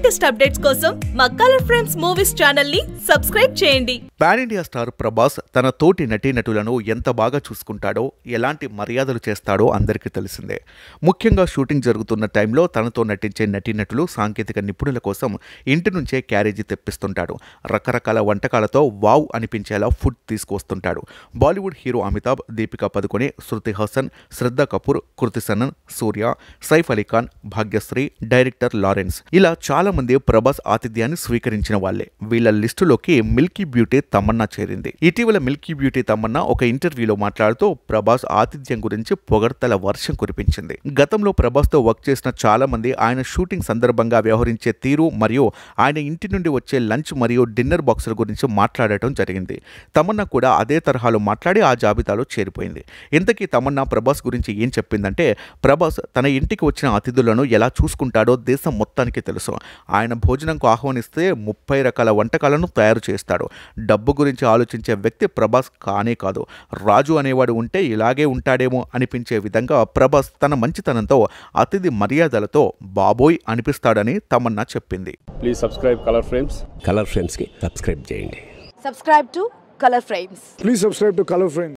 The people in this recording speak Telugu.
లేటెస్ట్ అప్డేట్స్ కోసం మా కలర్ ఫ్రేమ్స్ మూవీస్ ఛానల్ ని సబ్స్క్రైబ్ చేయండి పాన్ ఇండియా స్టార్ ప్రభాస్ తన తోటి నటీనటులను ఎంత బాగా చూసుకుంటాడో ఎలాంటి మర్యాదలు చేస్తాడో అందరికీ తెలిసిందే ముఖ్యంగా షూటింగ్ జరుగుతున్న టైంలో తనతో నటించే నటీనటులు సాంకేతిక నిపుణుల కోసం ఇంటి నుంచే క్యారేజీ తెప్పిస్తుంటాడు రకరకాల వంటకాలతో వావ్ అనిపించేలా ఫుడ్ తీసుకొస్తుంటాడు Bollywood hero Amitabh Deepika Padukone Shruti Haasan Shraddha Kapoor Kriti Sanon Suriya Saif Ali Khan Bhagyashree director Lawrence ఇలా చాలా చాలామంది ప్రభాస్ ఆతిథ్యాన్ని స్వీకరించిన వాళ్లే వీళ్ళ లిస్టులోకి మిల్కీ బ్యూటీ తమన్నా చేరింది ఇటీవల మిల్కీ బ్యూటీ తమన్నా ఒక ఇంటర్వ్యూలో మాట్లాడుతూ ప్రభాస్ ఆతిథ్యం గురించి పొగడ్తల వర్షం కురిపించింది గతంలో ప్రభాస్తో వర్క్ చేసిన చాలామంది ఆయన షూటింగ్ సందర్భంగా వ్యవహరించే తీరు మరియు ఆయన ఇంటి నుండి వచ్చే లంచ్ మరియు డిన్నర్ బాక్సుల గురించి మాట్లాడటం జరిగింది తమన్నా కూడా అదే తరహాలో మాట్లాడి ఆ జాబితాలో చేరిపోయింది ఇంతకీ తమన్నా ప్రభాస్ గురించి ఏం చెప్పిందంటే ప్రభాస్ తన ఇంటికి వచ్చిన అతిథులను ఎలా చూసుకుంటాడో దేశం మొత్తానికి తెలుసు ఆయన భోజనంకు ఆహ్వానిస్తే ముప్పై రకాల వంటకాలను తయారు చేస్తాడు డబ్బు గురించి ఆలోచించే వ్యక్తి ప్రభాస్ కానే కాదు రాజు అనేవాడు ఉంటే ఇలాగే ఉంటాడేమో అనిపించే విధంగా ప్రభాస్ తన మంచితనంతో అతిథి మర్యాదలతో బాబోయ్ అనిపిస్తాడని తమన్నా చెప్పింది please subscribe colour frames colour ఫ్రేమ్స్కి సబ్స్క్రైబ్ చేయండి subscribe to colour frames please subscribe to colour frames